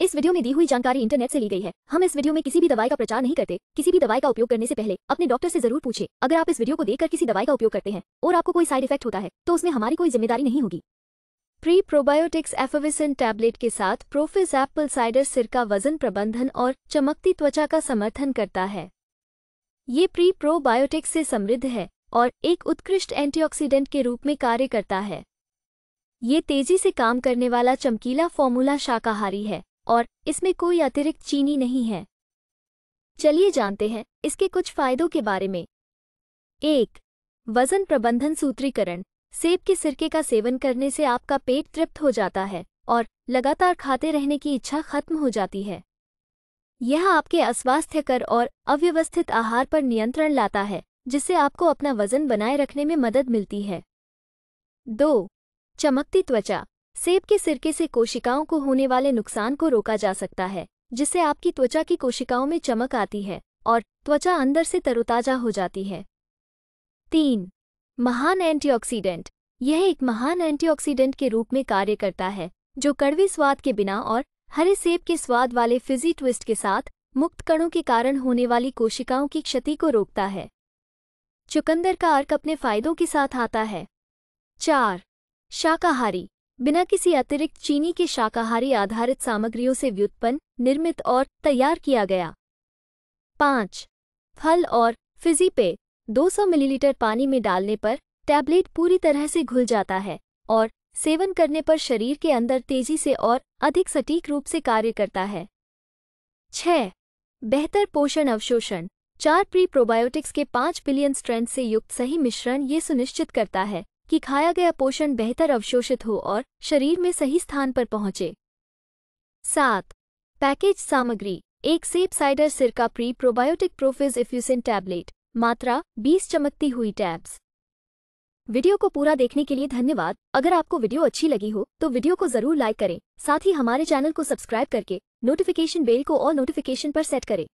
इस वीडियो में दी हुई जानकारी इंटरनेट से ली गई है हम इस वीडियो में किसी भी दवाई का प्रचार नहीं करते किसी भी दवाई का उपयोग करने से पहले अपने डॉक्टर से जरूर पूछे अगर आप इस वीडियो को देखकर किसी दवाई का उपयोग करते हैं और आपको कोई साइड इफेक्ट होता है तो उसमें हमारी कोई जिम्मेदारी नहीं होगी प्री प्रोबायोटिक्स एफोविसन टैबलेट के साथ प्रोफिस एप्पल साइडर सिर का वजन प्रबंधन और चमकती त्वचा का समर्थन करता है ये प्री प्रोबायोटिक्स से समृद्ध है और एक उत्कृष्ट एंटीऑक्सीडेंट के रूप में कार्य करता है ये तेजी से काम करने वाला चमकीला फॉर्मूला शाकाहारी है और इसमें कोई अतिरिक्त चीनी नहीं है चलिए जानते हैं इसके कुछ फायदों के बारे में एक वजन प्रबंधन सूत्रीकरण सेब के सिरके का सेवन करने से आपका पेट तृप्त हो जाता है और लगातार खाते रहने की इच्छा खत्म हो जाती है यह आपके अस्वास्थ्यकर और अव्यवस्थित आहार पर नियंत्रण लाता है जिससे आपको अपना वजन बनाए रखने में मदद मिलती है दो चमकती त्वचा सेब के सिरके से कोशिकाओं को होने वाले नुकसान को रोका जा सकता है जिससे आपकी त्वचा की कोशिकाओं में चमक आती है और त्वचा अंदर से तरोताजा हो जाती है तीन महान एंटीऑक्सीडेंट यह एक महान एंटीऑक्सीडेंट के रूप में कार्य करता है जो कड़वे स्वाद के बिना और हरे सेब के स्वाद वाले फिजी ट्विस्ट के साथ मुक्त कणों के कारण होने वाली कोशिकाओं की क्षति को रोकता है चुकंदर का अर्क अपने फायदों के साथ आता है चार शाकाहारी बिना किसी अतिरिक्त चीनी के शाकाहारी आधारित सामग्रियों से व्युत्पन्न निर्मित और तैयार किया गया पाँच फल और फिजी पे 200 मिलीलीटर पानी में डालने पर टैबलेट पूरी तरह से घुल जाता है और सेवन करने पर शरीर के अंदर तेजी से और अधिक सटीक रूप से कार्य करता है छ बेहतर पोषण अवशोषण चार प्री प्रोबायोटिक्स के पाँच बिलियन स्ट्रेंथ से युक्त सही मिश्रण ये सुनिश्चित करता है कि खाया गया पोषण बेहतर अवशोषित हो और शरीर में सही स्थान पर पहुंचे सात पैकेज सामग्री एक सेब साइडर सिरका प्री प्रोबायोटिक प्रोफिज इफ्यूसिन टैबलेट मात्रा 20 चमकती हुई टैब्स वीडियो को पूरा देखने के लिए धन्यवाद अगर आपको वीडियो अच्छी लगी हो तो वीडियो को जरूर लाइक करें साथ ही हमारे चैनल को सब्सक्राइब करके नोटिफिकेशन बेल को और नोटिफिकेशन पर सेट करें